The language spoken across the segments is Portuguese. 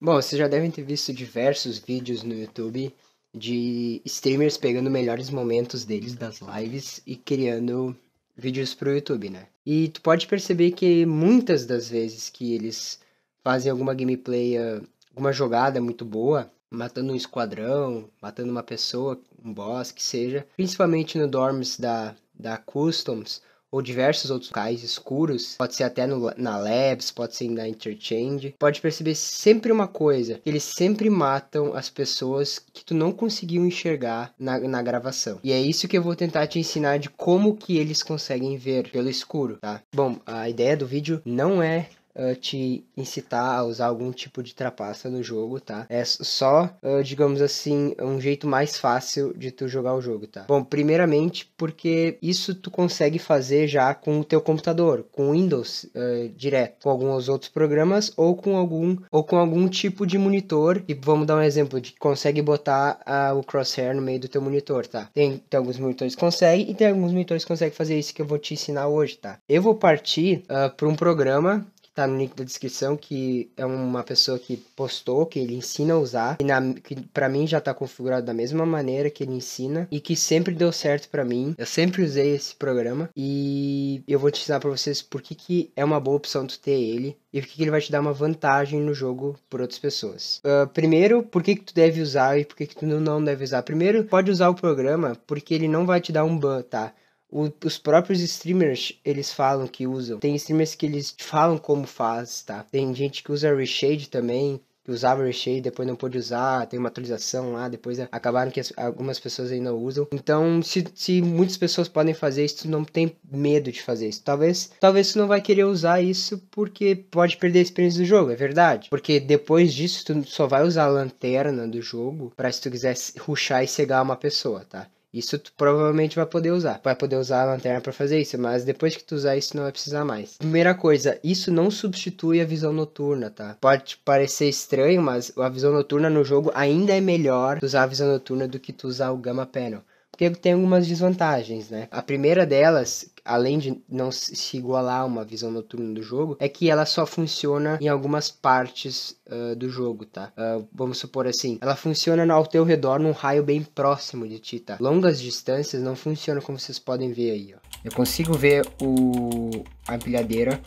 Bom, vocês já devem ter visto diversos vídeos no YouTube de streamers pegando melhores momentos deles das lives e criando vídeos para o YouTube, né? E tu pode perceber que muitas das vezes que eles fazem alguma gameplay, ah, alguma jogada muito boa, matando um esquadrão, matando uma pessoa, um boss que seja, principalmente no dorms da da Customs, ou diversos outros locais escuros, pode ser até no, na Labs, pode ser na Interchange, pode perceber sempre uma coisa, eles sempre matam as pessoas que tu não conseguiu enxergar na, na gravação. E é isso que eu vou tentar te ensinar de como que eles conseguem ver pelo escuro, tá? Bom, a ideia do vídeo não é ah, te incitar a usar algum tipo de trapaça no jogo, tá? É só, uh, digamos assim, um jeito mais fácil de tu jogar o jogo, tá? Bom, primeiramente porque isso tu consegue fazer já com o teu computador, com Windows uh, direto, com alguns outros programas ou com algum ou com algum tipo de monitor. E vamos dar um exemplo de que consegue botar o crosshair no meio do teu monitor, tá? Tem, tem alguns monitores que consegue e tem alguns monitores que consegue fazer isso que eu vou te ensinar hoje, tá? Eu vou partir para um programa tá no link da descrição, que é uma pessoa que postou, que ele ensina a usar, e na, que pra mim já tá configurado da mesma maneira que ele ensina, e que sempre deu certo para mim, eu sempre usei esse programa, e eu vou te ensinar pra vocês por que, que é uma boa opção tu ter ele, e por que, que ele vai te dar uma vantagem no jogo por outras pessoas. Uh, primeiro, por que, que tu deve usar e por que, que tu não deve usar. Primeiro, pode usar o programa, porque ele não vai te dar um ban, tá? O, os próprios streamers, eles falam que usam. Tem streamers que eles falam como faz, tá? Tem gente que usa reshade também, que usava reshade, depois não pôde usar, tem uma atualização lá, depois acabaram que as, algumas pessoas ainda usam. Então, se, se muitas pessoas podem fazer isso, tu não tem medo de fazer isso. Talvez, talvez tu não vai querer usar isso porque pode perder a experiência do jogo, é verdade. Porque depois disso, tu só vai usar a lanterna do jogo para se tu quiser ruxar e cegar uma pessoa, tá? Isso tu provavelmente vai poder usar. Vai poder usar a lanterna para fazer isso, mas depois que tu usar isso não vai precisar mais. Primeira coisa, isso não substitui a visão noturna, tá? Pode parecer estranho, mas a visão noturna no jogo ainda é melhor usar a visão noturna do que tu usar o Gamma Panel porque tem algumas desvantagens, né? A primeira delas, além de não se igualar a uma visão noturna do jogo, é que ela só funciona em algumas partes uh, do jogo, tá? Uh, vamos supor assim, ela funciona ao teu redor num raio bem próximo de ti, tá? Longas distâncias não funcionam como vocês podem ver aí, ó. Eu consigo ver o... a empilhadeira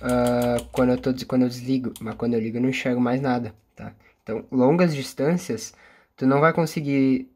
uh, quando, eu tô, quando eu desligo, mas quando eu ligo eu não enxergo mais nada, tá? Então, longas distâncias, tu não vai conseguir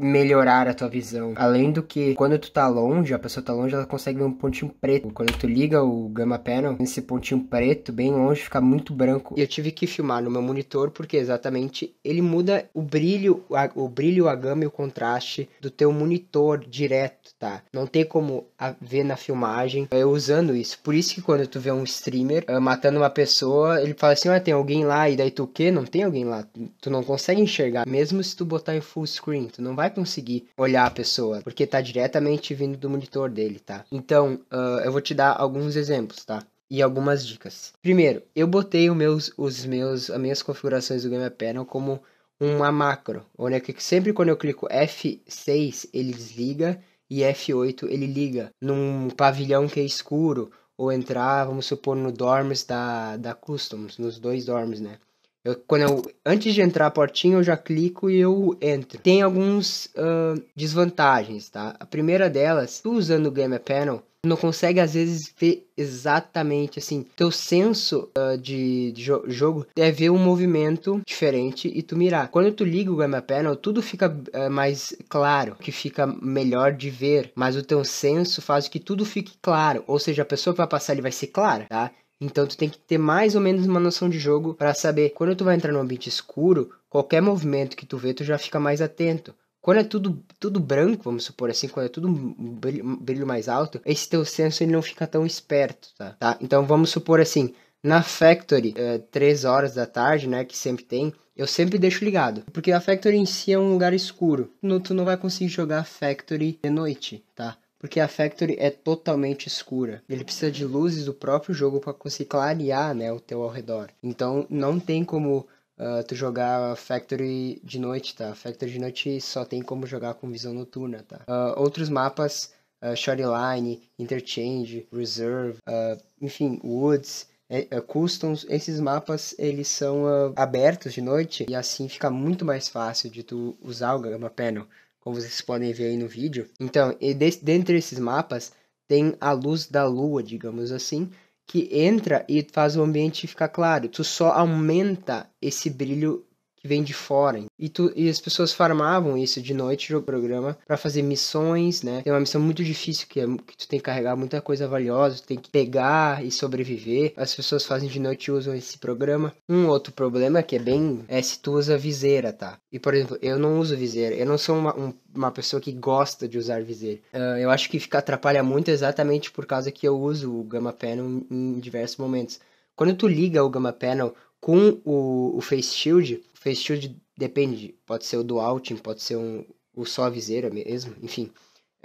melhorar a tua visão. Além do que, quando tu tá longe, a pessoa tá longe, ela consegue ver um pontinho preto. Quando tu liga o Gamma Panel, esse pontinho preto, bem longe, fica muito branco. E eu tive que filmar no meu monitor, porque exatamente ele muda o brilho, a, o brilho, a gama e o contraste do teu monitor direto, tá? Não tem como ver na filmagem é eu usando isso. Por isso que quando tu vê um streamer uh, matando uma pessoa, ele fala assim, ah, tem alguém lá, e daí tu o quê? Não tem alguém lá. Tu não consegue enxergar, mesmo se tu botar em full screen, tu não vai vai conseguir olhar a pessoa, porque tá diretamente vindo do monitor dele, tá? Então, uh, eu vou te dar alguns exemplos, tá? E algumas dicas. Primeiro, eu botei os meus, os meus, as minhas configurações do Game Panel como uma macro, onde é que sempre quando eu clico F6 ele desliga e F8 ele liga num pavilhão que é escuro ou entrar, vamos supor, no dorms da, da Customs, nos dois dorms, né? Eu, quando eu, antes de entrar a portinha, eu já clico e eu entro. Tem alguns uh, desvantagens, tá? A primeira delas, tu usando o Game Panel, tu não consegue às vezes ver exatamente assim. Teu senso uh, de, de jo jogo é ver um movimento diferente e tu mirar. Quando tu liga o Gamma Panel, tudo fica uh, mais claro, que fica melhor de ver, mas o teu senso faz que tudo fique claro, ou seja, a pessoa que vai passar ele vai ser clara, tá? Então tu tem que ter mais ou menos uma noção de jogo para saber quando tu vai entrar num ambiente escuro, qualquer movimento que tu vê, tu já fica mais atento. Quando é tudo, tudo branco, vamos supor assim, quando é tudo um brilho, um brilho mais alto, esse teu senso ele não fica tão esperto, tá? tá? Então vamos supor assim, na Factory, é, eh, 3 horas da tarde, né, que sempre tem, eu sempre deixo ligado, porque a Factory em si é um lugar escuro. No, tu não vai conseguir jogar Factory de noite, tá? porque a Factory é totalmente escura. Ele precisa de luzes do próprio jogo para conseguir clarear né, o teu ao redor. Então não tem como uh, tu jogar Factory de noite, tá? Factory de noite só tem como jogar com visão noturna, tá? Uh, outros mapas, uh, Shoreline, Interchange, Reserve, enfim, Woods, é, é, customs, esses mapas eles são uh, abertos de noite e assim fica muito mais fácil de tu usar o Gamma Panel como vocês podem ver aí no vídeo. Então, e dentro desses mapas tem a luz da lua, digamos assim, que entra e faz o ambiente ficar claro. Tu só aumenta esse brilho que vem de fora. E, tu, e as pessoas farmavam isso de noite no programa para fazer missões, né? Tem uma missão muito difícil que, é, que tu tem que carregar muita coisa valiosa, tu tem que pegar e sobreviver. As pessoas fazem de noite e usam esse programa. Um outro problema que é bem é se tu usa viseira, tá? E por exemplo, eu não uso viseira, eu não sou uma, um, uma pessoa que gosta de usar viseira. Uh, eu acho que fica atrapalha muito exatamente por causa que eu uso o Gamma Panel em, em diversos momentos. Quando tu liga o Gamma Panel com o, o Face Shield, face shield depende, pode ser o do outing, pode ser um, o só a viseira mesmo, enfim.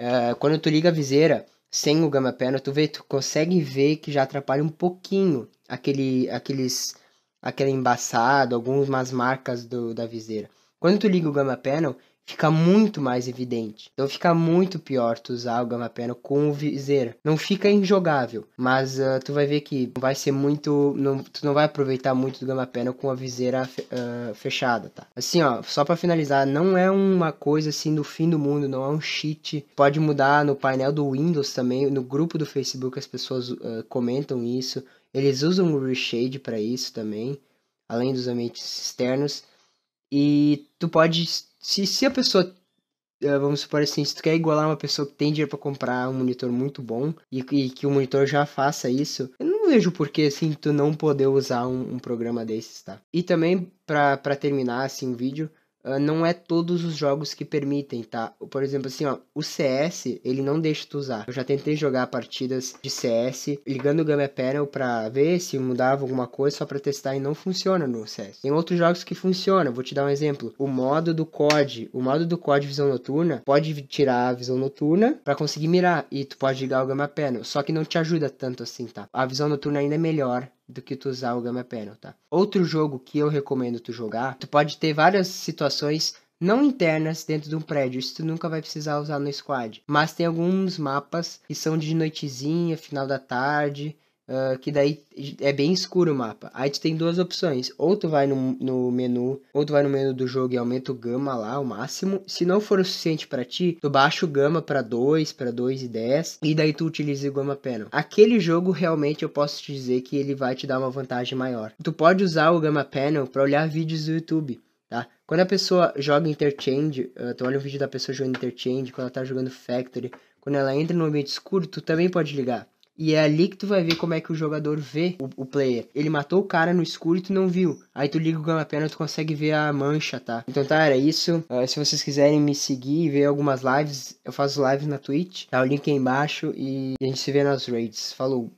Uh, quando tu liga a viseira sem o gamma panel tu vê, tu consegue ver que já atrapalha um pouquinho aquele, aqueles, aquele embaçado, algumas marcas do, da viseira. Quando tu liga o gamma panel, fica muito mais evidente. Então fica muito pior tu usar o Gama Peno com o viseira. Não fica injogável, mas uh, tu vai ver que vai ser muito. Não, tu não vai aproveitar muito do Gama Peno com a viseira fe, uh, fechada, tá? Assim, ó, só para finalizar, não é uma coisa assim do fim do mundo, não é um cheat. Pode mudar no painel do Windows também, no grupo do Facebook as pessoas uh, comentam isso. Eles usam o reshade para isso também, além dos ambientes externos. E tu pode se, se a pessoa eh, vamos supor assim, se tu quer igualar uma pessoa que tem dinheiro para comprar um monitor muito bom e, e, que o monitor já faça isso, eu não vejo por que assim tu não poder usar um, um programa desses, tá? E também para terminar assim o vídeo, ah, não é todos os jogos que permitem, tá? Por exemplo, assim, ó, o CS, ele não deixa tu usar. Eu já tentei jogar partidas de CS ligando o Game Panel pra ver se mudava alguma coisa só pra testar e não funciona no CS. Tem outros jogos que funcionam, vou te dar um exemplo. O modo do COD, o modo do COD visão noturna, pode tirar a visão noturna para conseguir mirar e tu pode ligar o Game Panel, só que não te ajuda tanto assim, tá? A visão noturna ainda é melhor do que tu usar o Gamma Panel, tá? Outro jogo que eu recomendo tu jogar, tu pode ter várias situações não internas dentro de um prédio, isso tu nunca vai precisar usar no squad, mas tem alguns mapas que são de noitezinha, final da tarde, Uh, que daí é bem escuro o mapa. Aí tu tem duas opções. Ou tu vai no, no, menu, ou tu vai no menu do jogo e aumenta o gama lá, ao máximo. Se não for o suficiente para ti, tu baixa o gama para 2, para 2 e 10, e daí tu utiliza o gama panel. Aquele jogo realmente eu posso te dizer que ele vai te dar uma vantagem maior. Tu pode usar o gama panel para olhar vídeos do YouTube. Tá? Quando a pessoa joga Interchange, uh, tu olha um vídeo da pessoa jogando Interchange, quando ela tá jogando Factory, quando ela entra no ambiente escuro, tu também pode ligar. E é ali que tu vai ver como é que o jogador vê o, o, player. Ele matou o cara no escuro e tu não viu. Aí tu liga o Gama Pena e tu consegue ver a mancha, tá? Então tá, era isso. Uh, se vocês quiserem me seguir e ver algumas lives, eu faço lives na Twitch. Tá o link aí embaixo e a gente se vê nas raids. Falou!